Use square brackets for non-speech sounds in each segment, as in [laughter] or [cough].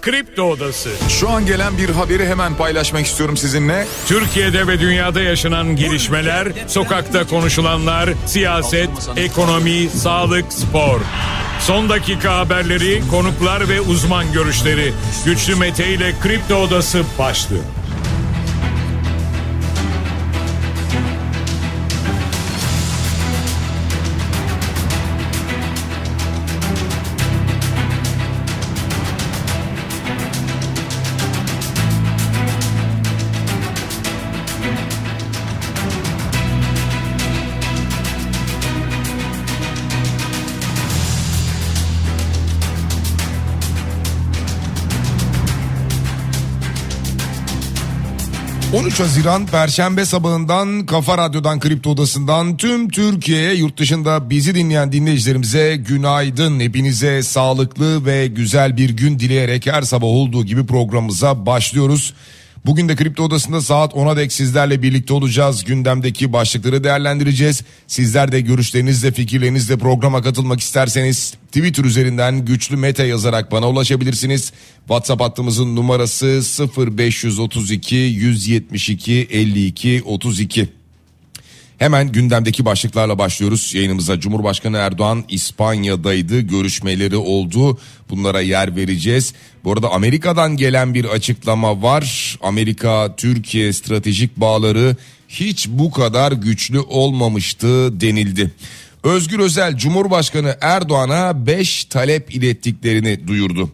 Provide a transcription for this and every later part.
Kripto Odası. Şu an gelen bir haberi hemen paylaşmak istiyorum sizinle. Türkiye'de ve dünyada yaşanan gelişmeler, sokakta konuşulanlar, siyaset, ekonomi, sağlık, spor. Son dakika haberleri, konuklar ve uzman görüşleri. Güçlü Mete ile Kripto Odası başlıyor. 13 Haziran Perşembe sabahından Kafa Radyo'dan Kripto Odası'ndan tüm Türkiye'ye yurt dışında bizi dinleyen dinleyicilerimize günaydın. Hepinize sağlıklı ve güzel bir gün dileyerek her sabah olduğu gibi programımıza başlıyoruz. Bugün de Kripto Odası'nda saat 10'a dek sizlerle birlikte olacağız. Gündemdeki başlıkları değerlendireceğiz. Sizler de görüşlerinizle fikirlerinizle programa katılmak isterseniz Twitter üzerinden güçlü meta yazarak bana ulaşabilirsiniz. WhatsApp hattımızın numarası 0532 172 52 32. Hemen gündemdeki başlıklarla başlıyoruz yayınımıza. Cumhurbaşkanı Erdoğan İspanya'daydı, görüşmeleri oldu. Bunlara yer vereceğiz. Bu arada Amerika'dan gelen bir açıklama var. Amerika Türkiye stratejik bağları hiç bu kadar güçlü olmamıştı denildi. Özgür Özel Cumhurbaşkanı Erdoğan'a 5 talep ilettiklerini duyurdu.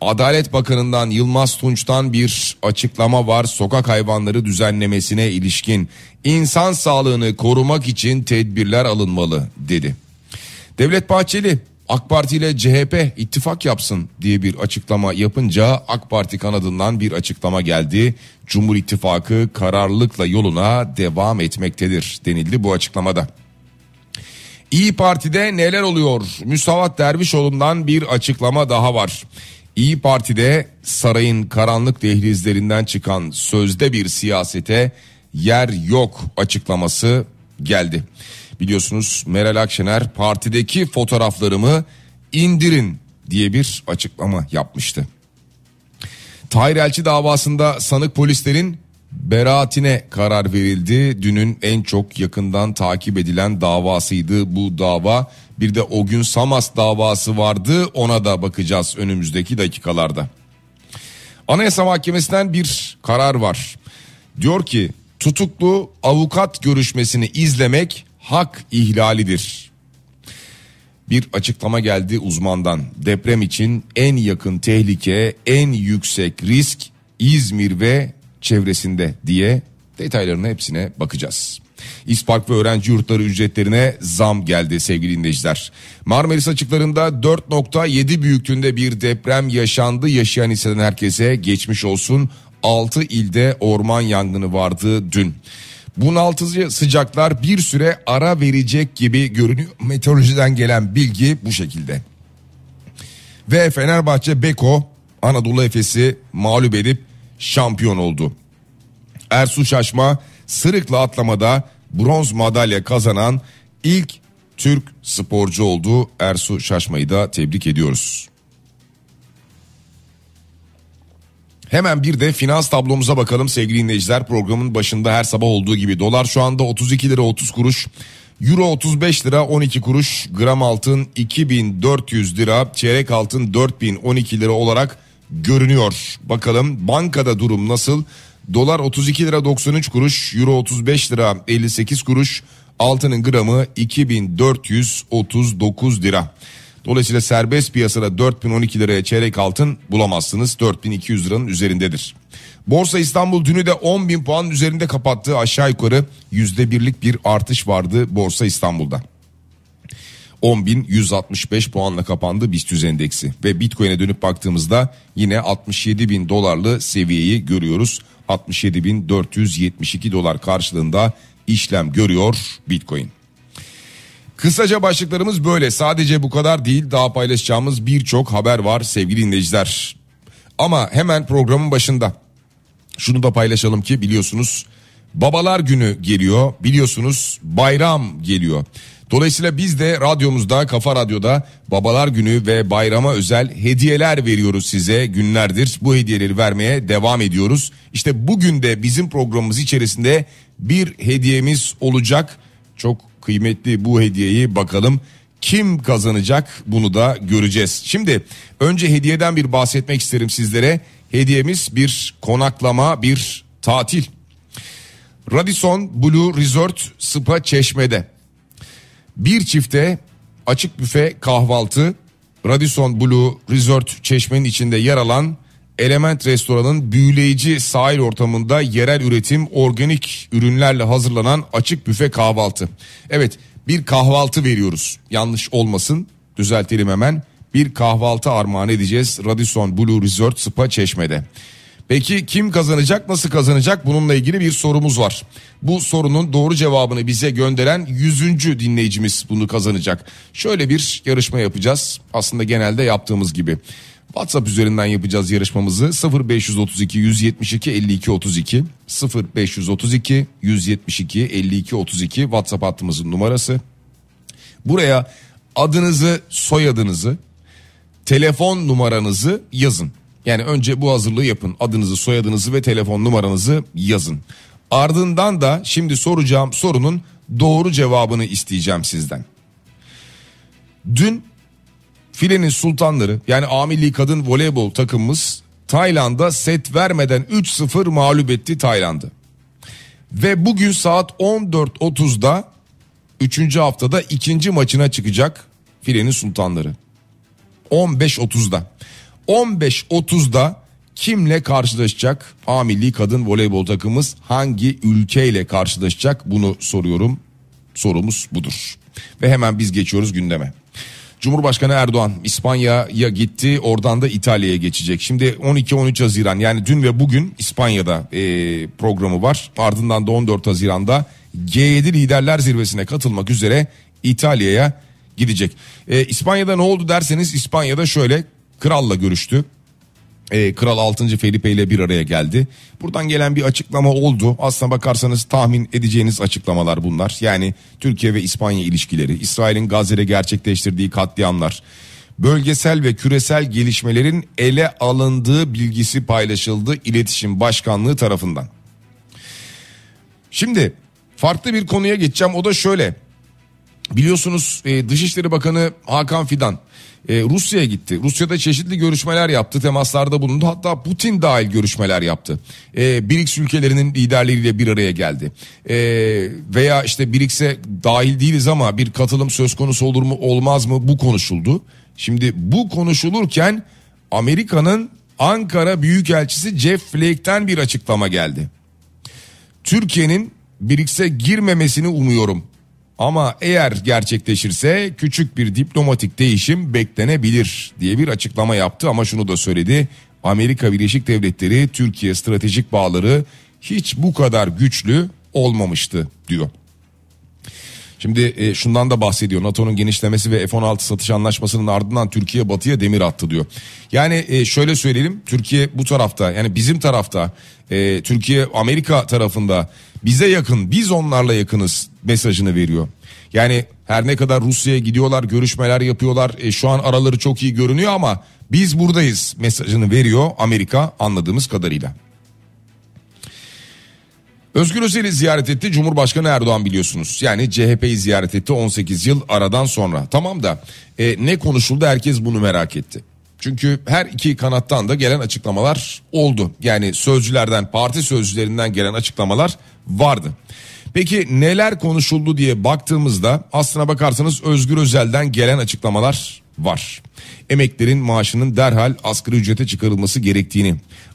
Adalet Bakanı'ndan Yılmaz Tunç'tan bir açıklama var sokak hayvanları düzenlemesine ilişkin. insan sağlığını korumak için tedbirler alınmalı dedi. Devlet Bahçeli AK Parti ile CHP ittifak yapsın diye bir açıklama yapınca AK Parti kanadından bir açıklama geldi. Cumhur İttifakı kararlılıkla yoluna devam etmektedir denildi bu açıklamada. İyi Parti'de neler oluyor? Müsavat Dervişoğlu'ndan bir açıklama daha var. İyi Parti'de sarayın karanlık dehlizlerinden çıkan sözde bir siyasete yer yok açıklaması geldi. Biliyorsunuz Meral Akşener partideki fotoğraflarımı indirin diye bir açıklama yapmıştı. Tahir Elçi davasında sanık polislerin beraatine karar verildi. Dünün en çok yakından takip edilen davasıydı bu dava. Bir de o gün Samas davası vardı ona da bakacağız önümüzdeki dakikalarda. Anayasa Mahkemesi'nden bir karar var. Diyor ki tutuklu avukat görüşmesini izlemek hak ihlalidir. Bir açıklama geldi uzmandan. Deprem için en yakın tehlike, en yüksek risk İzmir ve çevresinde diye detaylarını hepsine bakacağız. İspark ve öğrenci yurtları ücretlerine zam geldi sevgili dinleyiciler. Marmaris açıklarında 4.7 büyüklüğünde bir deprem yaşandı. Yaşayan hisseden herkese geçmiş olsun. 6 ilde orman yangını vardı dün. Bunaltıcı sıcaklar bir süre ara verecek gibi görünüyor. [laughs] Meteorolojiden gelen bilgi bu şekilde. Ve Fenerbahçe Beko Anadolu Efes'i mağlup edip şampiyon oldu. Ersu Şaşma sırıkla atlamada bronz madalya kazanan ilk Türk sporcu oldu. Ersu Şaşma'yı da tebrik ediyoruz. Hemen bir de finans tablomuza bakalım sevgili dinleyiciler. Programın başında her sabah olduğu gibi dolar şu anda 32 lira 30 kuruş. Euro 35 lira 12 kuruş, gram altın 2400 lira, çeyrek altın 4012 lira olarak görünüyor. Bakalım bankada durum nasıl? Dolar 32 lira 93 kuruş, euro 35 lira 58 kuruş, altının gramı 2439 lira. Dolayısıyla serbest piyasada 4012 liraya çeyrek altın bulamazsınız. 4200 liranın üzerindedir. Borsa İstanbul dünü de 10 bin puan üzerinde kapattığı aşağı yukarı %1'lik bir artış vardı Borsa İstanbul'da. 10.165 puanla kapandı BIST endeksi ve Bitcoin'e dönüp baktığımızda yine 67.000 dolarlı seviyeyi görüyoruz. 67.472 dolar karşılığında işlem görüyor Bitcoin. Kısaca başlıklarımız böyle. Sadece bu kadar değil. Daha paylaşacağımız birçok haber var sevgili dinleyiciler. Ama hemen programın başında şunu da paylaşalım ki biliyorsunuz Babalar Günü geliyor. Biliyorsunuz bayram geliyor. Dolayısıyla biz de radyomuzda Kafa Radyo'da Babalar Günü ve bayrama özel hediyeler veriyoruz size günlerdir. Bu hediyeleri vermeye devam ediyoruz. İşte bugün de bizim programımız içerisinde bir hediyemiz olacak. Çok kıymetli bu hediyeyi bakalım kim kazanacak bunu da göreceğiz. Şimdi önce hediyeden bir bahsetmek isterim sizlere. Hediyemiz bir konaklama, bir tatil. Radisson Blue Resort Spa Çeşme'de bir çifte açık büfe kahvaltı Radisson Blue Resort çeşmenin içinde yer alan Element Restoran'ın büyüleyici sahil ortamında yerel üretim organik ürünlerle hazırlanan açık büfe kahvaltı. Evet bir kahvaltı veriyoruz yanlış olmasın düzeltelim hemen bir kahvaltı armağan edeceğiz Radisson Blue Resort Spa Çeşme'de. Peki kim kazanacak nasıl kazanacak bununla ilgili bir sorumuz var. Bu sorunun doğru cevabını bize gönderen yüzüncü dinleyicimiz bunu kazanacak. Şöyle bir yarışma yapacağız aslında genelde yaptığımız gibi. WhatsApp üzerinden yapacağız yarışmamızı 0532 172 52 32 0532 172 52 32 WhatsApp hattımızın numarası. Buraya adınızı, soyadınızı, telefon numaranızı yazın. Yani önce bu hazırlığı yapın. Adınızı, soyadınızı ve telefon numaranızı yazın. Ardından da şimdi soracağım sorunun doğru cevabını isteyeceğim sizden. Dün filenin sultanları yani amilli kadın voleybol takımımız Tayland'a set vermeden 3-0 mağlup etti Tayland'ı. Ve bugün saat 14.30'da 3. haftada ikinci maçına çıkacak filenin sultanları. 15.30'da. 15.30'da kimle karşılaşacak? A kadın voleybol takımımız hangi ülkeyle karşılaşacak? Bunu soruyorum. Sorumuz budur. Ve hemen biz geçiyoruz gündeme. Cumhurbaşkanı Erdoğan İspanya'ya gitti oradan da İtalya'ya geçecek. Şimdi 12-13 Haziran yani dün ve bugün İspanya'da e, programı var. Ardından da 14 Haziran'da G7 Liderler Zirvesi'ne katılmak üzere İtalya'ya gidecek. E, İspanya'da ne oldu derseniz İspanya'da şöyle Kralla görüştü. E, Kral 6. Felipe ile bir araya geldi. Buradan gelen bir açıklama oldu. Aslına bakarsanız tahmin edeceğiniz açıklamalar bunlar. Yani Türkiye ve İspanya ilişkileri, İsrail'in Gazze'de gerçekleştirdiği katliamlar, bölgesel ve küresel gelişmelerin ele alındığı bilgisi paylaşıldı İletişim Başkanlığı tarafından. Şimdi farklı bir konuya geçeceğim. O da şöyle. Biliyorsunuz e, Dışişleri Bakanı Hakan Fidan e, Rusya'ya gitti. Rusya'da çeşitli görüşmeler yaptı, temaslarda bulundu. Hatta Putin dahil görüşmeler yaptı. E, BRICS ülkelerinin liderleriyle bir araya geldi. E, veya işte BRICS'e dahil değiliz ama bir katılım söz konusu olur mu olmaz mı bu konuşuldu. Şimdi bu konuşulurken Amerika'nın Ankara Büyükelçisi Jeff Flake'ten bir açıklama geldi. Türkiye'nin BRICS'e girmemesini umuyorum ama eğer gerçekleşirse küçük bir diplomatik değişim beklenebilir diye bir açıklama yaptı ama şunu da söyledi. Amerika Birleşik Devletleri Türkiye stratejik bağları hiç bu kadar güçlü olmamıştı diyor. Şimdi e, şundan da bahsediyor. NATO'nun genişlemesi ve F-16 satış anlaşmasının ardından Türkiye batıya demir attı diyor. Yani e, şöyle söyleyelim Türkiye bu tarafta yani bizim tarafta e, Türkiye Amerika tarafında bize yakın biz onlarla yakınız mesajını veriyor. Yani her ne kadar Rusya'ya gidiyorlar görüşmeler yapıyorlar e, şu an araları çok iyi görünüyor ama biz buradayız mesajını veriyor Amerika anladığımız kadarıyla. Özgür Özel'i ziyaret etti Cumhurbaşkanı Erdoğan biliyorsunuz. Yani CHP'yi ziyaret etti 18 yıl aradan sonra. Tamam da e, ne konuşuldu herkes bunu merak etti. Çünkü her iki kanattan da gelen açıklamalar oldu. Yani sözcülerden, parti sözcülerinden gelen açıklamalar vardı. Peki neler konuşuldu diye baktığımızda aslına bakarsanız Özgür Özel'den gelen açıklamalar var. Emeklerin maaşının derhal asgari ücrete çıkarılması gerektiğini,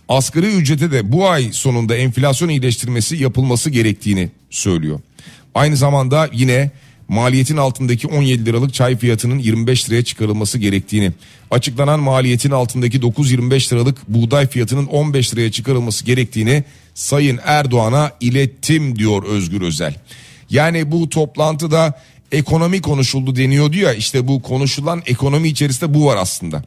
asgari ücrete de bu ay sonunda enflasyon iyileştirmesi yapılması gerektiğini söylüyor. Aynı zamanda yine maliyetin altındaki 17 liralık çay fiyatının 25 liraya çıkarılması gerektiğini, açıklanan maliyetin altındaki 9-25 liralık buğday fiyatının 15 liraya çıkarılması gerektiğini Sayın Erdoğan'a ilettim diyor Özgür Özel. Yani bu toplantıda ekonomi konuşuldu deniyor diyor ya işte bu konuşulan ekonomi içerisinde bu var aslında.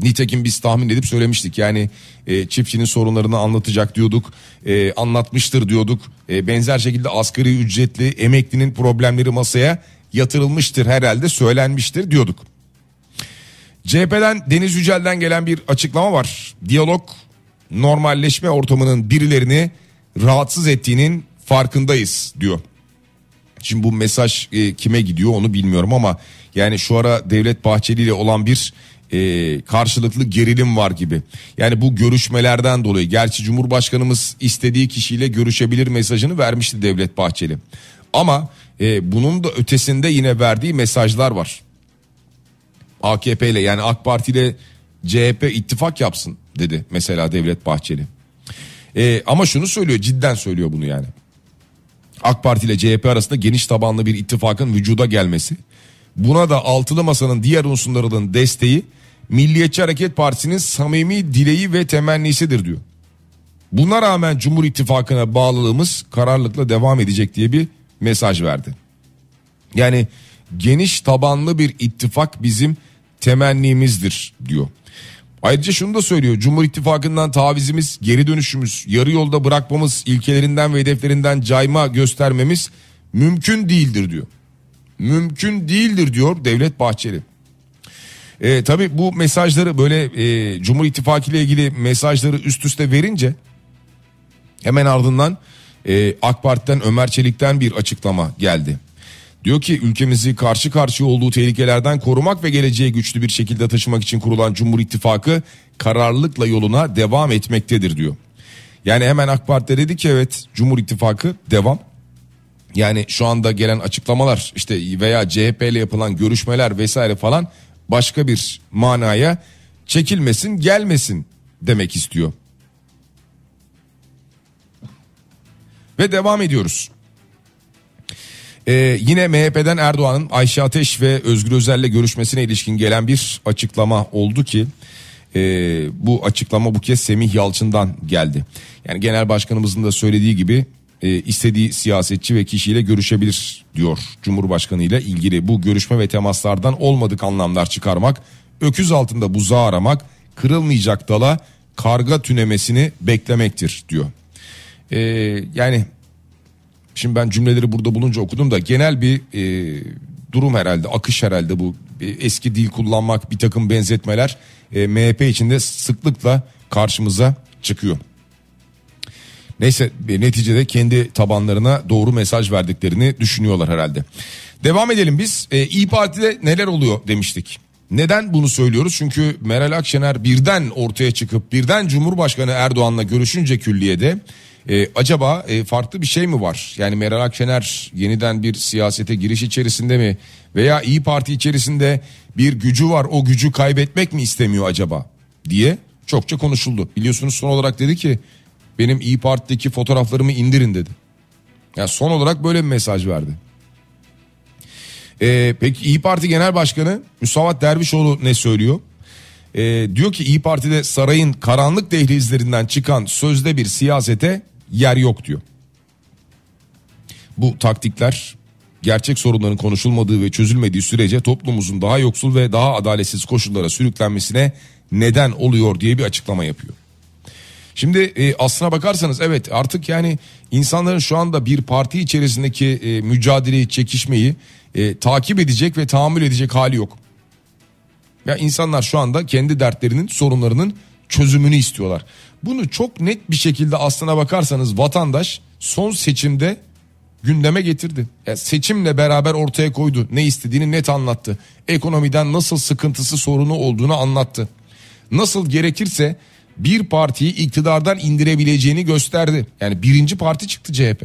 Nitekim biz tahmin edip söylemiştik yani e, çiftçinin sorunlarını anlatacak diyorduk e, anlatmıştır diyorduk e, benzer şekilde asgari ücretli emeklinin problemleri masaya yatırılmıştır herhalde söylenmiştir diyorduk. CHP'den Deniz Yücel'den gelen bir açıklama var. Diyalog normalleşme ortamının birilerini rahatsız ettiğinin farkındayız diyor. Şimdi bu mesaj e, kime gidiyor onu bilmiyorum ama yani şu ara Devlet Bahçeli ile olan bir e, karşılıklı gerilim var gibi. Yani bu görüşmelerden dolayı gerçi Cumhurbaşkanımız istediği kişiyle görüşebilir mesajını vermişti Devlet Bahçeli. Ama e, bunun da ötesinde yine verdiği mesajlar var. AKP ile yani AK Parti ile CHP ittifak yapsın dedi mesela Devlet Bahçeli. E, ama şunu söylüyor cidden söylüyor bunu yani. AK Parti ile CHP arasında geniş tabanlı bir ittifakın vücuda gelmesi. Buna da altılı masanın diğer unsurlarının desteği Milliyetçi Hareket Partisi'nin samimi dileği ve temennisidir diyor. Buna rağmen Cumhur İttifakı'na bağlılığımız kararlılıkla devam edecek diye bir mesaj verdi. Yani geniş tabanlı bir ittifak bizim temennimizdir diyor. Ayrıca şunu da söylüyor. Cumhur İttifakı'ndan tavizimiz, geri dönüşümüz, yarı yolda bırakmamız, ilkelerinden ve hedeflerinden cayma göstermemiz mümkün değildir diyor. Mümkün değildir diyor Devlet Bahçeli. E, tabii bu mesajları böyle e, Cumhur İttifakı ile ilgili mesajları üst üste verince hemen ardından e, AK Parti'den Ömer Çelik'ten bir açıklama geldi. Diyor ki ülkemizi karşı karşıya olduğu tehlikelerden korumak ve geleceğe güçlü bir şekilde taşımak için kurulan Cumhur İttifakı kararlılıkla yoluna devam etmektedir diyor. Yani hemen AK Parti dedi ki evet Cumhur İttifakı devam. Yani şu anda gelen açıklamalar işte veya CHP ile yapılan görüşmeler vesaire falan başka bir manaya çekilmesin gelmesin demek istiyor. Ve devam ediyoruz. Ee, yine MHP'den Erdoğan'ın Ayşe Ateş ve Özgür Özel'le görüşmesine ilişkin gelen bir açıklama oldu ki e, bu açıklama bu kez Semih Yalçın'dan geldi. Yani genel başkanımızın da söylediği gibi e, istediği siyasetçi ve kişiyle görüşebilir diyor Cumhurbaşkanı ile ilgili bu görüşme ve temaslardan olmadık anlamlar çıkarmak, öküz altında buzağı aramak, kırılmayacak dala karga tünemesini beklemektir diyor. Ee, yani Şimdi ben cümleleri burada bulunca okudum da genel bir e, durum herhalde akış herhalde bu e, eski dil kullanmak bir takım benzetmeler e, MHP içinde sıklıkla karşımıza çıkıyor. Neyse neticede kendi tabanlarına doğru mesaj verdiklerini düşünüyorlar herhalde. Devam edelim biz. E, İyi Parti'de neler oluyor demiştik. Neden bunu söylüyoruz? Çünkü Meral Akşener birden ortaya çıkıp birden Cumhurbaşkanı Erdoğan'la görüşünce külliyede e, acaba e, farklı bir şey mi var? Yani Meral Akşener yeniden bir siyasete giriş içerisinde mi veya İyi Parti içerisinde bir gücü var o gücü kaybetmek mi istemiyor acaba diye çokça konuşuldu. Biliyorsunuz son olarak dedi ki benim İyi Parti'deki fotoğraflarımı indirin dedi. Yani son olarak böyle bir mesaj verdi. Ee, peki İyi Parti Genel Başkanı Müsavat Dervişoğlu ne söylüyor? Ee, diyor ki İyi Parti'de sarayın karanlık dehlizlerinden çıkan sözde bir siyasete yer yok diyor. Bu taktikler gerçek sorunların konuşulmadığı ve çözülmediği sürece toplumumuzun daha yoksul ve daha adaletsiz koşullara sürüklenmesine neden oluyor diye bir açıklama yapıyor. Şimdi e, aslına bakarsanız evet artık yani insanların şu anda bir parti içerisindeki e, mücadeleyi, çekişmeyi e, takip edecek ve tahammül edecek hali yok. Ya insanlar şu anda kendi dertlerinin, sorunlarının çözümünü istiyorlar. Bunu çok net bir şekilde aslına bakarsanız vatandaş son seçimde gündeme getirdi. Yani seçimle beraber ortaya koydu. Ne istediğini net anlattı. Ekonomiden nasıl sıkıntısı sorunu olduğunu anlattı. Nasıl gerekirse bir partiyi iktidardan indirebileceğini gösterdi. Yani birinci parti çıktı CHP.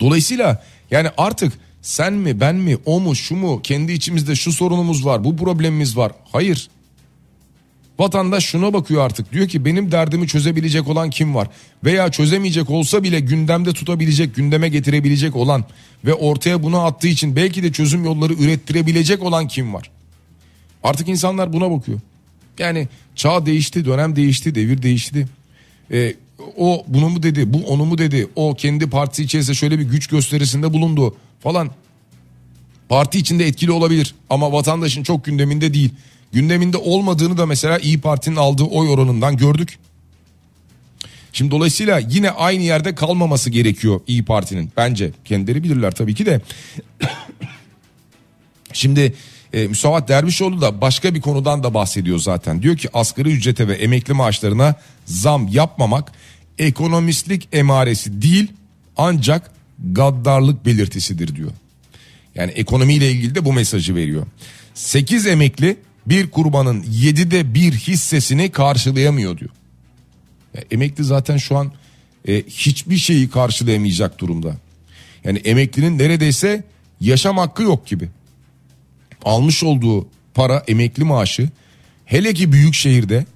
Dolayısıyla yani artık sen mi ben mi o mu şu mu kendi içimizde şu sorunumuz var bu problemimiz var. Hayır Vatandaş şuna bakıyor artık diyor ki benim derdimi çözebilecek olan kim var? Veya çözemeyecek olsa bile gündemde tutabilecek, gündeme getirebilecek olan ve ortaya bunu attığı için belki de çözüm yolları ürettirebilecek olan kim var? Artık insanlar buna bakıyor. Yani çağ değişti, dönem değişti, devir değişti. Ee, o bunu mu dedi, bu onu mu dedi, o kendi parti içerisinde şöyle bir güç gösterisinde bulundu falan. Parti içinde etkili olabilir ama vatandaşın çok gündeminde değil gündeminde olmadığını da mesela İyi Parti'nin aldığı oy oranından gördük. Şimdi dolayısıyla yine aynı yerde kalmaması gerekiyor İyi Parti'nin. Bence kendileri bilirler tabii ki de. [coughs] Şimdi e, Müsavat Dervişoğlu da başka bir konudan da bahsediyor zaten. Diyor ki asgari ücrete ve emekli maaşlarına zam yapmamak ekonomistlik emaresi değil ancak gaddarlık belirtisidir diyor. Yani ekonomiyle ilgili de bu mesajı veriyor. 8 emekli bir kurbanın 7'de bir hissesini karşılayamıyor diyor. Ya emekli zaten şu an e, hiçbir şeyi karşılayamayacak durumda. Yani emeklinin neredeyse yaşam hakkı yok gibi. Almış olduğu para emekli maaşı hele ki büyük şehirde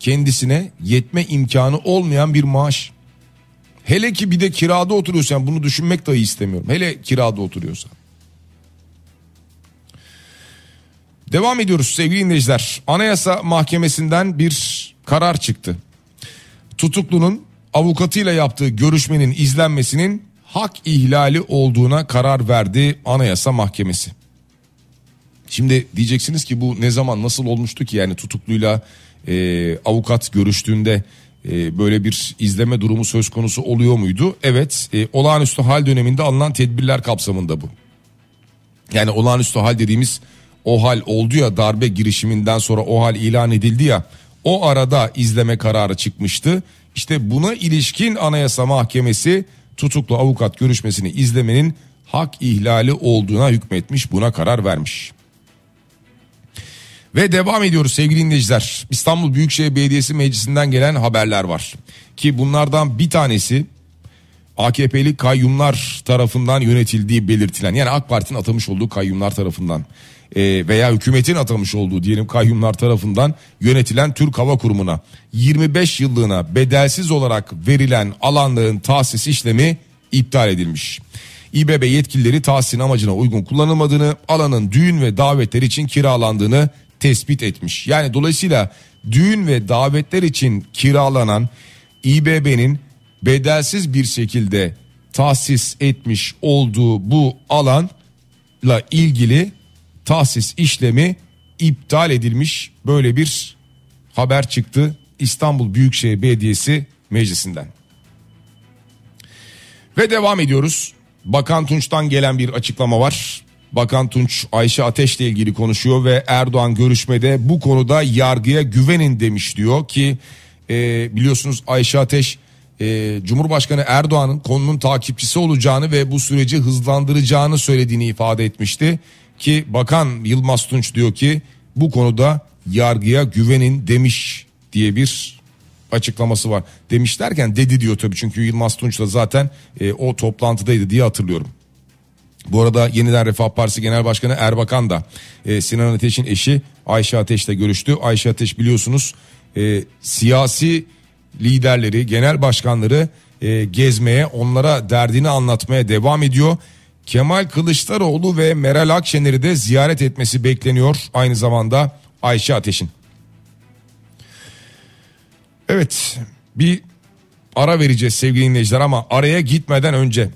kendisine yetme imkanı olmayan bir maaş. Hele ki bir de kirada oturuyorsan bunu düşünmek dahi istemiyorum. Hele kirada oturuyorsan. Devam ediyoruz sevgili dinleyiciler. Anayasa Mahkemesi'nden bir karar çıktı. Tutuklunun avukatıyla yaptığı görüşmenin izlenmesinin hak ihlali olduğuna karar verdi Anayasa Mahkemesi. Şimdi diyeceksiniz ki bu ne zaman nasıl olmuştu ki yani tutukluyla e, avukat görüştüğünde e, böyle bir izleme durumu söz konusu oluyor muydu? Evet e, olağanüstü hal döneminde alınan tedbirler kapsamında bu. Yani olağanüstü hal dediğimiz o hal oldu ya darbe girişiminden sonra o hal ilan edildi ya o arada izleme kararı çıkmıştı. İşte buna ilişkin Anayasa Mahkemesi tutuklu avukat görüşmesini izlemenin hak ihlali olduğuna hükmetmiş buna karar vermiş. Ve devam ediyoruz sevgili dinleyiciler. İstanbul Büyükşehir Belediyesi Meclisi'nden gelen haberler var. Ki bunlardan bir tanesi AKP'li kayyumlar tarafından yönetildiği belirtilen yani AK Parti'nin atamış olduğu kayyumlar tarafından e, veya hükümetin atamış olduğu diyelim kayyumlar tarafından yönetilen Türk Hava Kurumu'na 25 yıllığına bedelsiz olarak verilen alanların tahsis işlemi iptal edilmiş. İBB yetkilileri tahsisin amacına uygun kullanılmadığını, alanın düğün ve davetler için kiralandığını tespit etmiş. Yani dolayısıyla düğün ve davetler için kiralanan İBB'nin bedelsiz bir şekilde tahsis etmiş olduğu bu alanla ilgili tahsis işlemi iptal edilmiş böyle bir haber çıktı İstanbul Büyükşehir Belediyesi Meclisi'nden. Ve devam ediyoruz. Bakan Tunç'tan gelen bir açıklama var. Bakan Tunç Ayşe Ateş ile ilgili konuşuyor ve Erdoğan görüşmede bu konuda yargıya güvenin demiş diyor ki e, biliyorsunuz Ayşe Ateş e, Cumhurbaşkanı Erdoğan'ın konunun takipçisi olacağını ve bu süreci hızlandıracağını söylediğini ifade etmişti ki bakan Yılmaz Tunç diyor ki bu konuda yargıya güvenin demiş diye bir açıklaması var. Demiş derken dedi diyor tabii çünkü Yılmaz Tunç da zaten e, o toplantıdaydı diye hatırlıyorum. Bu arada yeniden Refah Partisi Genel Başkanı Erbakan da e, Sinan Ateş'in eşi Ayşe Ateş'le görüştü. Ayşe Ateş biliyorsunuz e, siyasi liderleri, genel başkanları e, gezmeye, onlara derdini anlatmaya devam ediyor. Kemal Kılıçdaroğlu ve Meral Akşener'i de ziyaret etmesi bekleniyor aynı zamanda Ayşe Ateş'in. Evet bir ara vereceğiz sevgili dinleyiciler ama araya gitmeden önce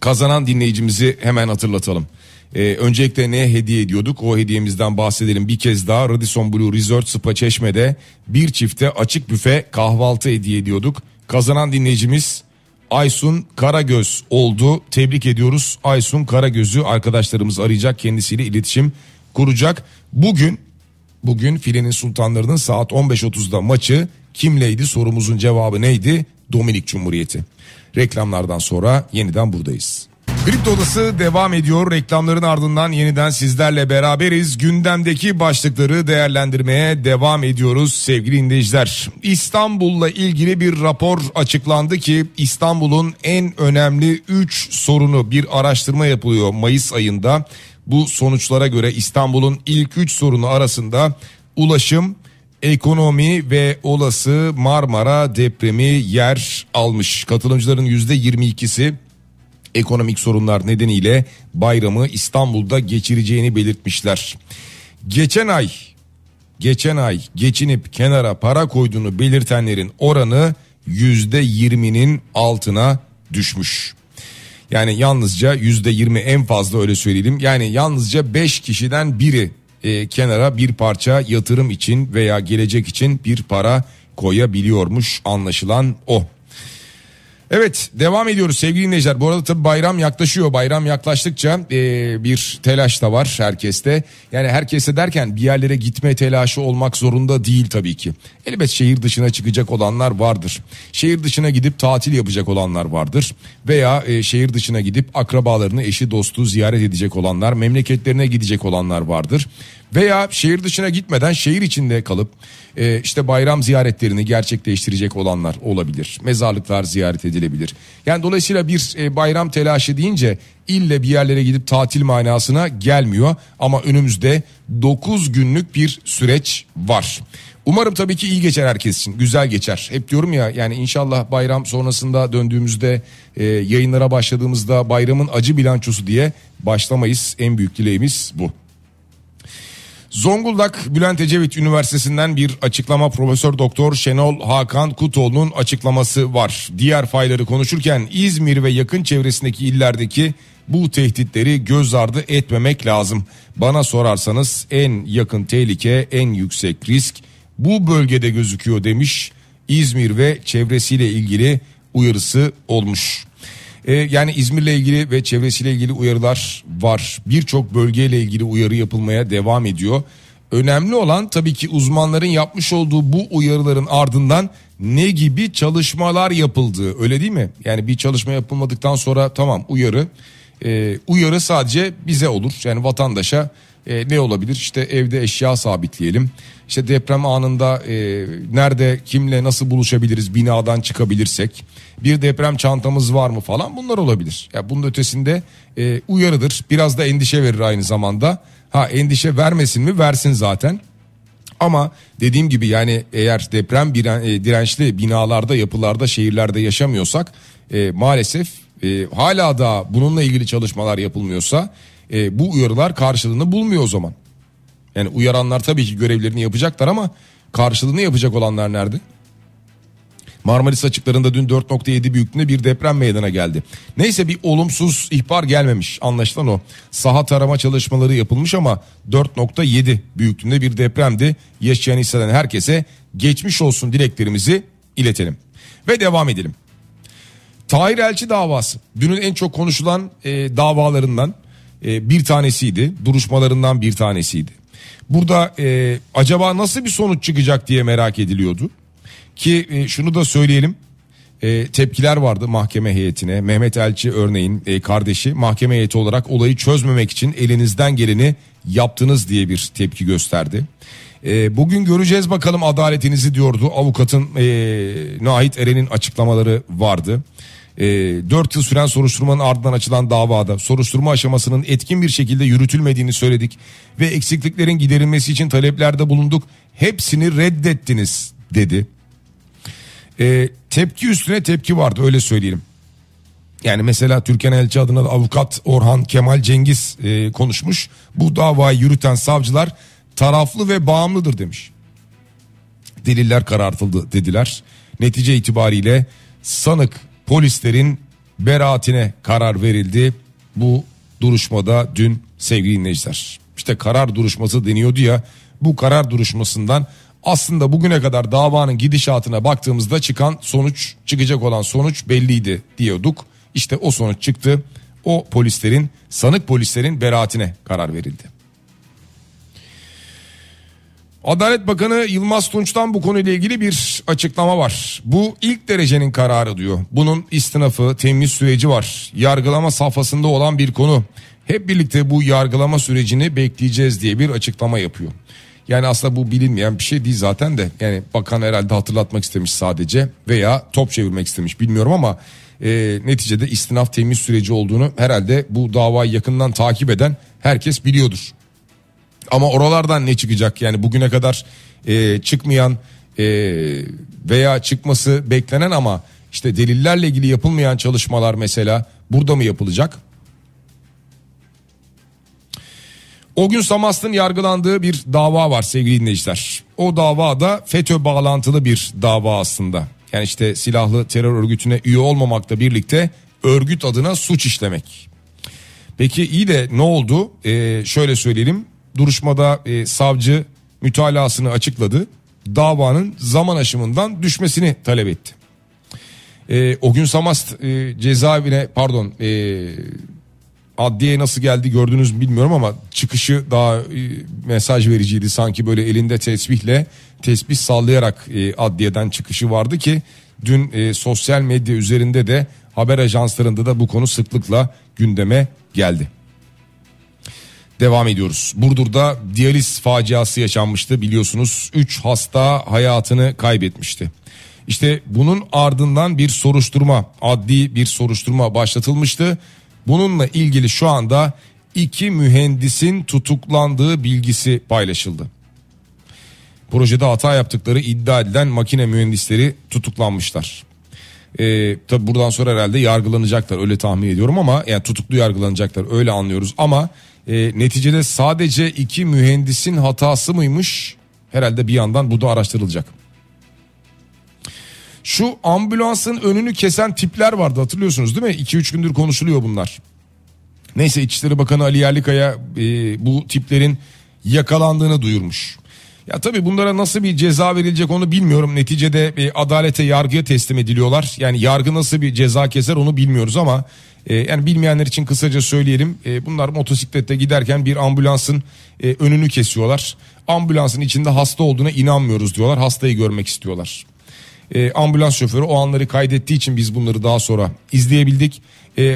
kazanan dinleyicimizi hemen hatırlatalım. Ee, öncelikle ne hediye ediyorduk o hediyemizden bahsedelim bir kez daha Radisson Blue Resort Spa Çeşme'de bir çifte açık büfe kahvaltı hediye ediyorduk. Kazanan dinleyicimiz Aysun Karagöz oldu. Tebrik ediyoruz Aysun Karagöz'ü arkadaşlarımız arayacak kendisiyle iletişim kuracak. Bugün bugün filenin sultanlarının saat 15.30'da maçı kimleydi sorumuzun cevabı neydi? Dominik Cumhuriyeti. Reklamlardan sonra yeniden buradayız. Kripto Odası devam ediyor. Reklamların ardından yeniden sizlerle beraberiz. Gündemdeki başlıkları değerlendirmeye devam ediyoruz sevgili dinleyiciler. İstanbul'la ilgili bir rapor açıklandı ki İstanbul'un en önemli 3 sorunu bir araştırma yapılıyor Mayıs ayında. Bu sonuçlara göre İstanbul'un ilk 3 sorunu arasında ulaşım, ekonomi ve olası Marmara depremi yer almış. Katılımcıların %22'si ekonomik sorunlar nedeniyle bayramı İstanbul'da geçireceğini belirtmişler. Geçen ay geçen ay geçinip kenara para koyduğunu belirtenlerin oranı yüzde yirminin altına düşmüş. Yani yalnızca yüzde yirmi en fazla öyle söyleyelim. Yani yalnızca beş kişiden biri e, kenara bir parça yatırım için veya gelecek için bir para koyabiliyormuş anlaşılan o. Evet devam ediyoruz sevgili dinleyiciler. Bu arada tabii bayram yaklaşıyor. Bayram yaklaştıkça e, bir telaş da var herkeste. Yani herkese derken bir yerlere gitme telaşı olmak zorunda değil tabii ki. Elbet şehir dışına çıkacak olanlar vardır. Şehir dışına gidip tatil yapacak olanlar vardır. Veya e, şehir dışına gidip akrabalarını, eşi, dostu ziyaret edecek olanlar, memleketlerine gidecek olanlar vardır veya şehir dışına gitmeden şehir içinde kalıp e, işte bayram ziyaretlerini gerçekleştirecek olanlar olabilir. Mezarlıklar ziyaret edilebilir. Yani dolayısıyla bir e, bayram telaşı deyince ille bir yerlere gidip tatil manasına gelmiyor ama önümüzde 9 günlük bir süreç var. Umarım tabii ki iyi geçer herkes için. Güzel geçer. Hep diyorum ya yani inşallah bayram sonrasında döndüğümüzde e, yayınlara başladığımızda bayramın acı bilançosu diye başlamayız. En büyük dileğimiz bu. Zonguldak Bülent Ecevit Üniversitesi'nden bir açıklama Profesör Doktor Şenol Hakan Kutoğlu'nun açıklaması var. Diğer fayları konuşurken İzmir ve yakın çevresindeki illerdeki bu tehditleri göz ardı etmemek lazım. Bana sorarsanız en yakın tehlike, en yüksek risk bu bölgede gözüküyor demiş. İzmir ve çevresiyle ilgili uyarısı olmuş. E, yani İzmir'le ilgili ve çevresiyle ilgili uyarılar var. Birçok bölgeyle ilgili uyarı yapılmaya devam ediyor. Önemli olan tabii ki uzmanların yapmış olduğu bu uyarıların ardından ne gibi çalışmalar yapıldığı öyle değil mi? Yani bir çalışma yapılmadıktan sonra tamam uyarı e, uyarı sadece bize olur yani vatandaşa e, ne olabilir? İşte evde eşya sabitleyelim. İşte deprem anında e, nerede kimle nasıl buluşabiliriz binadan çıkabilirsek. Bir deprem çantamız var mı falan bunlar olabilir. Ya bunun ötesinde e, uyarıdır. Biraz da endişe verir aynı zamanda. Ha endişe vermesin mi? Versin zaten. Ama dediğim gibi yani eğer deprem e, dirençli binalarda, yapılarda, şehirlerde yaşamıyorsak e, maalesef e, hala da bununla ilgili çalışmalar yapılmıyorsa e, bu uyarılar karşılığını bulmuyor o zaman. Yani uyaranlar tabii ki görevlerini yapacaklar ama karşılığını yapacak olanlar nerede? Marmaris açıklarında dün 4.7 büyüklüğünde bir deprem meydana geldi. Neyse bir olumsuz ihbar gelmemiş anlaşılan o. Saha tarama çalışmaları yapılmış ama 4.7 büyüklüğünde bir depremdi. Yaşayan hisseden herkese geçmiş olsun dileklerimizi iletelim. Ve devam edelim. Tahir Elçi davası dünün en çok konuşulan e, davalarından e, bir tanesiydi. Duruşmalarından bir tanesiydi. Burada e, acaba nasıl bir sonuç çıkacak diye merak ediliyordu. Ki e, şunu da söyleyelim e, tepkiler vardı mahkeme heyetine. Mehmet Elçi örneğin e, kardeşi mahkeme heyeti olarak olayı çözmemek için elinizden geleni yaptınız diye bir tepki gösterdi. E, bugün göreceğiz bakalım adaletinizi diyordu avukatın e, Nahit Eren'in açıklamaları vardı e, ee, 4 yıl süren soruşturmanın ardından açılan davada soruşturma aşamasının etkin bir şekilde yürütülmediğini söyledik ve eksikliklerin giderilmesi için taleplerde bulunduk. Hepsini reddettiniz dedi. E, tepki üstüne tepki vardı öyle söyleyelim. Yani mesela Türkan Elçi adına avukat Orhan Kemal Cengiz e, konuşmuş. Bu davayı yürüten savcılar taraflı ve bağımlıdır demiş. Deliller karartıldı dediler. Netice itibariyle sanık polislerin beraatine karar verildi. Bu duruşmada dün sevgili dinleyiciler. İşte karar duruşması deniyordu ya bu karar duruşmasından aslında bugüne kadar davanın gidişatına baktığımızda çıkan sonuç çıkacak olan sonuç belliydi diyorduk. İşte o sonuç çıktı. O polislerin sanık polislerin beraatine karar verildi. Adalet Bakanı Yılmaz Tunç'tan bu konuyla ilgili bir açıklama var. Bu ilk derecenin kararı diyor. Bunun istinafı, temiz süreci var. Yargılama safhasında olan bir konu. Hep birlikte bu yargılama sürecini bekleyeceğiz diye bir açıklama yapıyor. Yani aslında bu bilinmeyen bir şey değil zaten de. Yani bakan herhalde hatırlatmak istemiş sadece veya top çevirmek istemiş bilmiyorum ama e, neticede istinaf temiz süreci olduğunu herhalde bu davayı yakından takip eden herkes biliyordur. Ama oralardan ne çıkacak? Yani bugüne kadar e, çıkmayan e, veya çıkması beklenen ama işte delillerle ilgili yapılmayan çalışmalar mesela burada mı yapılacak? O gün Samast'ın yargılandığı bir dava var sevgili dinleyiciler. O dava da FETÖ bağlantılı bir dava aslında. Yani işte silahlı terör örgütüne üye olmamakla birlikte örgüt adına suç işlemek. Peki iyi de ne oldu? Ee, şöyle söyleyelim duruşmada e, savcı mütalasını açıkladı. Davanın zaman aşımından düşmesini talep etti. E, o gün Samast e, cezaevine pardon e, adliyeye nasıl geldi gördünüz bilmiyorum ama çıkışı daha e, mesaj vericiydi. Sanki böyle elinde tesbihle tesbih sallayarak e, adliyeden çıkışı vardı ki dün e, sosyal medya üzerinde de haber ajanslarında da bu konu sıklıkla gündeme geldi devam ediyoruz. Burdur'da diyaliz faciası yaşanmıştı biliyorsunuz. 3 hasta hayatını kaybetmişti. İşte bunun ardından bir soruşturma, adli bir soruşturma başlatılmıştı. Bununla ilgili şu anda iki mühendisin tutuklandığı bilgisi paylaşıldı. Projede hata yaptıkları iddia edilen makine mühendisleri tutuklanmışlar. Ee, tabi buradan sonra herhalde yargılanacaklar öyle tahmin ediyorum ama yani tutuklu yargılanacaklar öyle anlıyoruz ama e, neticede sadece iki mühendisin hatası mıymış? Herhalde bir yandan bu da araştırılacak. Şu ambulansın önünü kesen tipler vardı hatırlıyorsunuz değil mi? 2-3 gündür konuşuluyor bunlar. Neyse İçişleri Bakanı Ali Yerlikaya e, bu tiplerin yakalandığını duyurmuş. Ya tabii bunlara nasıl bir ceza verilecek onu bilmiyorum. Neticede e, adalete yargıya teslim ediliyorlar. Yani yargı nasıl bir ceza keser onu bilmiyoruz ama ee, yani bilmeyenler için kısaca söyleyelim. Ee, bunlar motosiklette giderken bir ambulansın e, önünü kesiyorlar. Ambulansın içinde hasta olduğuna inanmıyoruz diyorlar. Hastayı görmek istiyorlar. Ee, ambulans şoförü o anları kaydettiği için biz bunları daha sonra izleyebildik.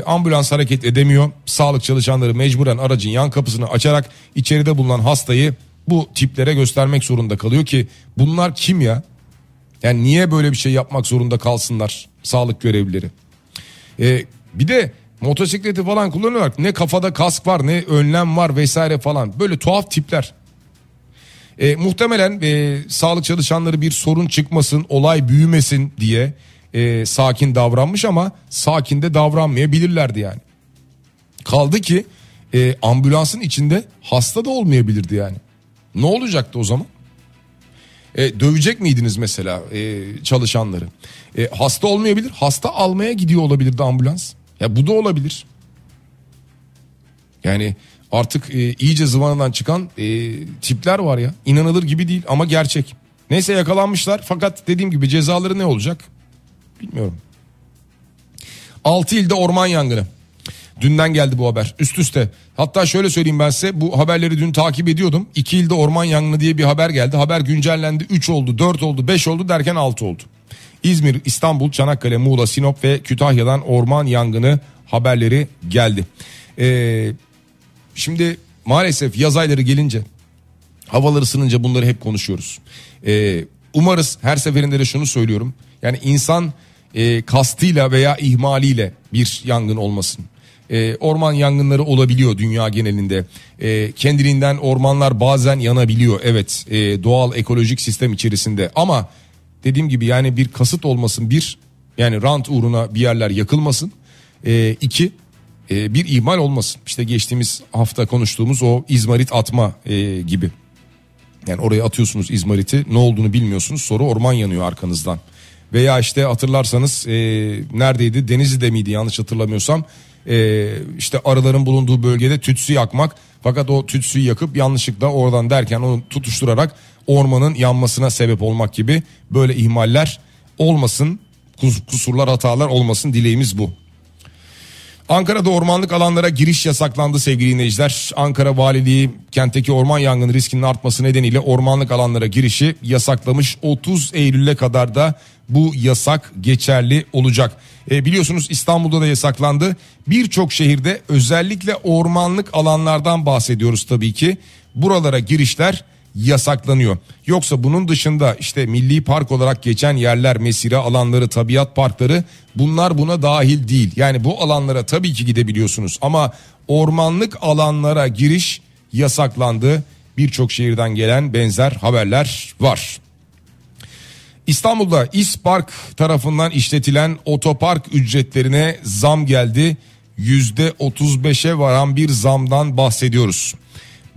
ambulans hareket edemiyor. Sağlık çalışanları mecburen aracın yan kapısını açarak içeride bulunan hastayı bu tiplere göstermek zorunda kalıyor ki bunlar kim ya? Yani niye böyle bir şey yapmak zorunda kalsınlar sağlık görevlileri? Bir de motosikleti falan kullanıyorlar. Ne kafada kask var ne önlem var vesaire falan. Böyle tuhaf tipler. E, muhtemelen e, sağlık çalışanları bir sorun çıkmasın, olay büyümesin diye e, sakin davranmış ama sakin de davranmayabilirlerdi yani. Kaldı ki e, ambulansın içinde hasta da olmayabilirdi yani. Ne olacaktı o zaman? E, dövecek miydiniz mesela e, çalışanları? E, hasta olmayabilir, hasta almaya gidiyor olabilirdi ambulans. Ya bu da olabilir. Yani artık e, iyice zıvanadan çıkan e, tipler var ya. İnanılır gibi değil ama gerçek. Neyse yakalanmışlar fakat dediğim gibi cezaları ne olacak? Bilmiyorum. 6 ilde orman yangını. Dünden geldi bu haber üst üste. Hatta şöyle söyleyeyim ben size bu haberleri dün takip ediyordum. 2 ilde orman yangını diye bir haber geldi. Haber güncellendi 3 oldu 4 oldu 5 oldu derken 6 oldu. İzmir, İstanbul, Çanakkale, Muğla, Sinop ve Kütahya'dan orman yangını haberleri geldi. Ee, şimdi maalesef yaz ayları gelince havalar ısınınca bunları hep konuşuyoruz. Ee, umarız her seferinde de şunu söylüyorum. Yani insan e, kastıyla veya ihmaliyle bir yangın olmasın. E, orman yangınları olabiliyor dünya genelinde. E, kendiliğinden ormanlar bazen yanabiliyor. Evet e, doğal ekolojik sistem içerisinde ama Dediğim gibi yani bir kasıt olmasın bir yani rant uğruna bir yerler yakılmasın. E, iki e, bir imal olmasın. işte geçtiğimiz hafta konuştuğumuz o izmarit atma e, gibi. Yani oraya atıyorsunuz izmariti ne olduğunu bilmiyorsunuz sonra orman yanıyor arkanızdan. Veya işte hatırlarsanız e, neredeydi Denizli'de miydi yanlış hatırlamıyorsam e, işte arıların bulunduğu bölgede tütsü yakmak fakat o tütsüyü yakıp yanlışlıkla oradan derken onu tutuşturarak ormanın yanmasına sebep olmak gibi böyle ihmaller olmasın kusurlar hatalar olmasın dileğimiz bu. Ankara'da ormanlık alanlara giriş yasaklandı sevgili dinleyiciler. Ankara Valiliği kentteki orman yangını riskinin artması nedeniyle ormanlık alanlara girişi yasaklamış. 30 Eylül'e kadar da bu yasak geçerli olacak. E, biliyorsunuz İstanbul'da da yasaklandı. Birçok şehirde özellikle ormanlık alanlardan bahsediyoruz tabii ki. Buralara girişler yasaklanıyor. Yoksa bunun dışında işte milli park olarak geçen yerler, mesire alanları, tabiat parkları bunlar buna dahil değil. Yani bu alanlara tabii ki gidebiliyorsunuz ama ormanlık alanlara giriş yasaklandı. Birçok şehirden gelen benzer haberler var. İstanbul'da İspark tarafından işletilen otopark ücretlerine zam geldi. %35'e varan bir zamdan bahsediyoruz.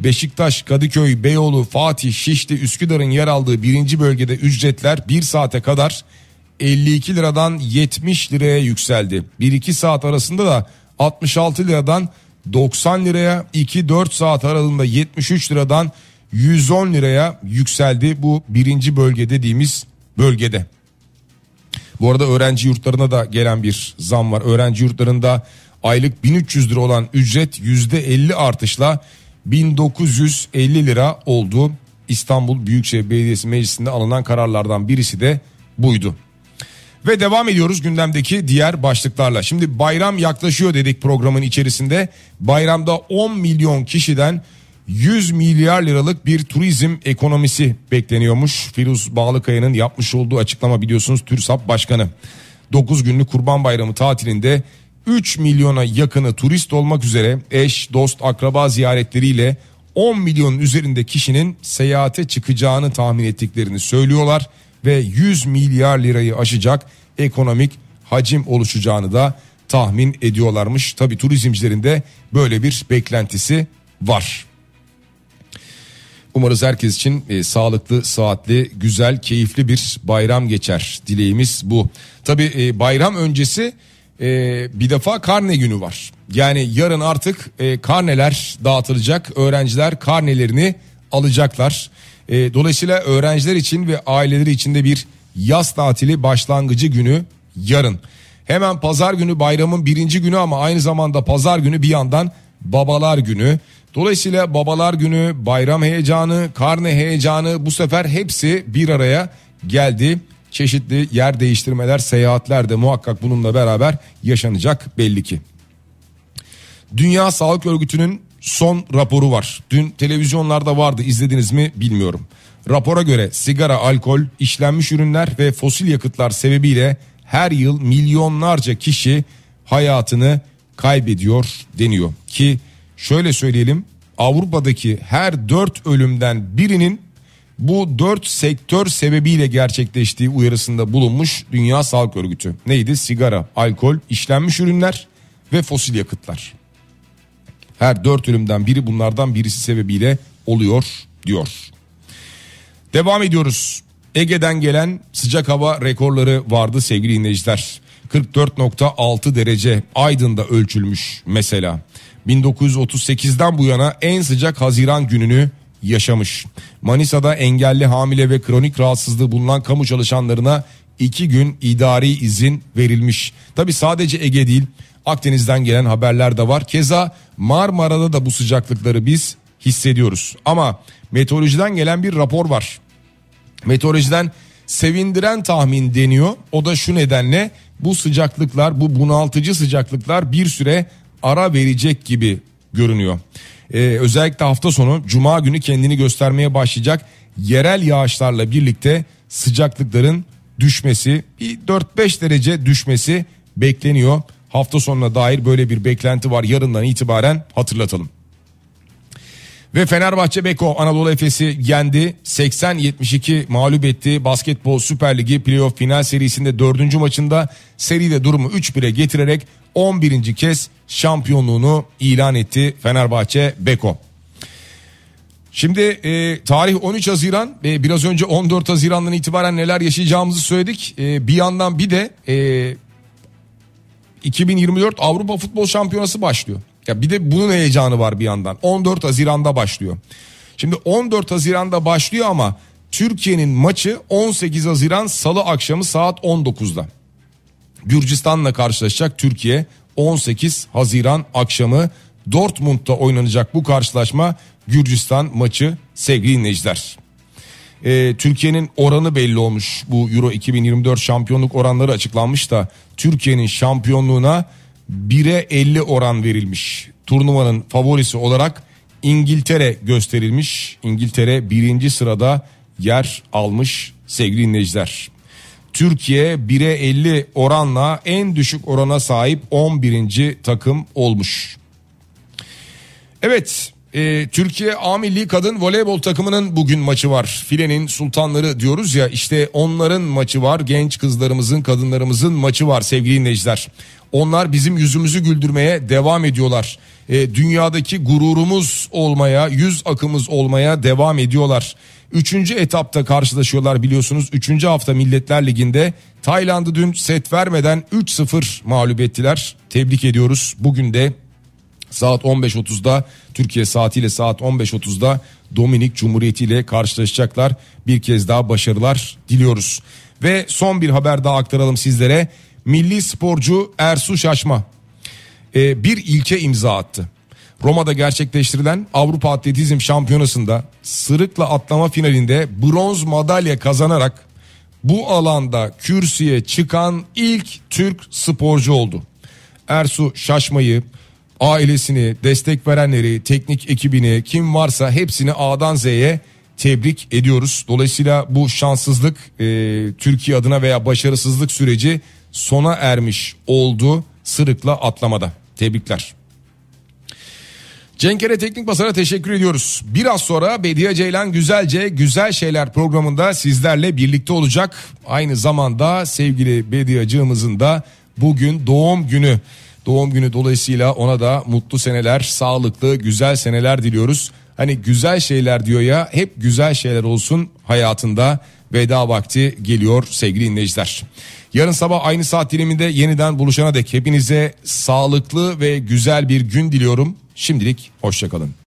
Beşiktaş, Kadıköy, Beyoğlu, Fatih, Şişli, Üsküdar'ın yer aldığı birinci bölgede ücretler 1 saate kadar 52 liradan 70 liraya yükseldi. 1-2 saat arasında da 66 liradan 90 liraya 2-4 saat aralığında 73 liradan 110 liraya yükseldi bu birinci bölge dediğimiz bölgede. Bu arada öğrenci yurtlarına da gelen bir zam var. Öğrenci yurtlarında aylık 1300 lira olan ücret %50 artışla 1950 lira oldu. İstanbul Büyükşehir Belediyesi Meclisi'nde alınan kararlardan birisi de buydu. Ve devam ediyoruz gündemdeki diğer başlıklarla. Şimdi bayram yaklaşıyor dedik programın içerisinde. Bayramda 10 milyon kişiden 100 milyar liralık bir turizm ekonomisi bekleniyormuş. Firuz Bağlıkaya'nın yapmış olduğu açıklama biliyorsunuz TÜRSAP Başkanı. 9 günlük Kurban Bayramı tatilinde 3 milyona yakını turist olmak üzere eş, dost, akraba ziyaretleriyle 10 milyonun üzerinde kişinin seyahate çıkacağını tahmin ettiklerini söylüyorlar ve 100 milyar lirayı aşacak ekonomik hacim oluşacağını da tahmin ediyorlarmış. Tabi turizmcilerin de böyle bir beklentisi var. Umarız herkes için e, sağlıklı, saatli, güzel, keyifli bir bayram geçer. Dileğimiz bu. Tabi e, bayram öncesi ee, bir defa karne günü var. Yani yarın artık e, karneler dağıtılacak. Öğrenciler karnelerini alacaklar. E, dolayısıyla öğrenciler için ve aileleri için de bir yaz tatili başlangıcı günü yarın. Hemen pazar günü bayramın birinci günü ama aynı zamanda pazar günü bir yandan babalar günü. Dolayısıyla babalar günü, bayram heyecanı, karne heyecanı bu sefer hepsi bir araya geldi çeşitli yer değiştirmeler, seyahatler de muhakkak bununla beraber yaşanacak belli ki. Dünya Sağlık Örgütü'nün son raporu var. Dün televizyonlarda vardı izlediniz mi bilmiyorum. Rapora göre sigara, alkol, işlenmiş ürünler ve fosil yakıtlar sebebiyle her yıl milyonlarca kişi hayatını kaybediyor deniyor. Ki şöyle söyleyelim Avrupa'daki her dört ölümden birinin bu dört sektör sebebiyle gerçekleştiği uyarısında bulunmuş Dünya Sağlık Örgütü. Neydi? Sigara, alkol, işlenmiş ürünler ve fosil yakıtlar. Her dört üründen biri bunlardan birisi sebebiyle oluyor diyor. Devam ediyoruz. Ege'den gelen sıcak hava rekorları vardı sevgili dinleyiciler. 44.6 derece Aydın'da ölçülmüş mesela. 1938'den bu yana en sıcak Haziran gününü yaşamış. Manisa'da engelli hamile ve kronik rahatsızlığı bulunan kamu çalışanlarına iki gün idari izin verilmiş. Tabi sadece Ege değil Akdeniz'den gelen haberler de var. Keza Marmara'da da bu sıcaklıkları biz hissediyoruz. Ama meteorolojiden gelen bir rapor var. Meteorolojiden sevindiren tahmin deniyor. O da şu nedenle bu sıcaklıklar bu bunaltıcı sıcaklıklar bir süre ara verecek gibi görünüyor. Ee, özellikle hafta sonu cuma günü kendini göstermeye başlayacak yerel yağışlarla birlikte sıcaklıkların düşmesi bir 4-5 derece düşmesi bekleniyor. Hafta sonuna dair böyle bir beklenti var yarından itibaren hatırlatalım. Ve Fenerbahçe Beko Anadolu Efes'i yendi. 80-72 mağlup etti. Basketbol Süper Ligi playoff final serisinde dördüncü maçında seride durumu 3-1'e getirerek 11. kez şampiyonluğunu ilan etti Fenerbahçe Beko. Şimdi e, tarih 13 Haziran ve biraz önce 14 Haziran'dan itibaren neler yaşayacağımızı söyledik. E, bir yandan bir de e, 2024 Avrupa Futbol Şampiyonası başlıyor. Ya bir de bunun heyecanı var bir yandan. 14 Haziran'da başlıyor. Şimdi 14 Haziran'da başlıyor ama Türkiye'nin maçı 18 Haziran Salı akşamı saat 19'da. Gürcistan'la karşılaşacak Türkiye 18 Haziran akşamı Dortmund'da oynanacak bu karşılaşma Gürcistan maçı sevgili dinleyiciler. Ee, Türkiye'nin oranı belli olmuş bu Euro 2024 şampiyonluk oranları açıklanmış da Türkiye'nin şampiyonluğuna 1'e 50 oran verilmiş. Turnuvanın favorisi olarak İngiltere gösterilmiş. İngiltere birinci sırada yer almış sevgili dinleyiciler. Türkiye 1'e 50 oranla en düşük orana sahip 11. takım olmuş. Evet e, Türkiye A Milli Kadın Voleybol takımının bugün maçı var. Filenin sultanları diyoruz ya işte onların maçı var. Genç kızlarımızın kadınlarımızın maçı var sevgili dinleyiciler. Onlar bizim yüzümüzü güldürmeye devam ediyorlar. E, dünyadaki gururumuz olmaya, yüz akımız olmaya devam ediyorlar. Üçüncü etapta karşılaşıyorlar biliyorsunuz. Üçüncü hafta Milletler Ligi'nde Tayland'ı dün set vermeden 3-0 mağlup ettiler. Tebrik ediyoruz. Bugün de saat 15.30'da Türkiye saatiyle saat 15.30'da Dominik Cumhuriyeti ile karşılaşacaklar. Bir kez daha başarılar diliyoruz. Ve son bir haber daha aktaralım sizlere milli sporcu Ersu Şaşma e, bir ilke imza attı. Roma'da gerçekleştirilen Avrupa Atletizm Şampiyonası'nda sırıkla atlama finalinde bronz madalya kazanarak bu alanda kürsüye çıkan ilk Türk sporcu oldu. Ersu Şaşma'yı, ailesini, destek verenleri, teknik ekibini, kim varsa hepsini A'dan Z'ye tebrik ediyoruz. Dolayısıyla bu şanssızlık e, Türkiye adına veya başarısızlık süreci sona ermiş oldu Sırık'la atlamada. Tebrikler. Cenkere Teknik Basar'a teşekkür ediyoruz. Biraz sonra Bediye Ceylan Güzelce Güzel Şeyler programında sizlerle birlikte olacak. Aynı zamanda sevgili Bediyacığımızın da bugün doğum günü. Doğum günü dolayısıyla ona da mutlu seneler, sağlıklı, güzel seneler diliyoruz. Hani güzel şeyler diyor ya hep güzel şeyler olsun hayatında veda vakti geliyor sevgili dinleyiciler. Yarın sabah aynı saat diliminde yeniden buluşana dek hepinize sağlıklı ve güzel bir gün diliyorum. Şimdilik hoşçakalın.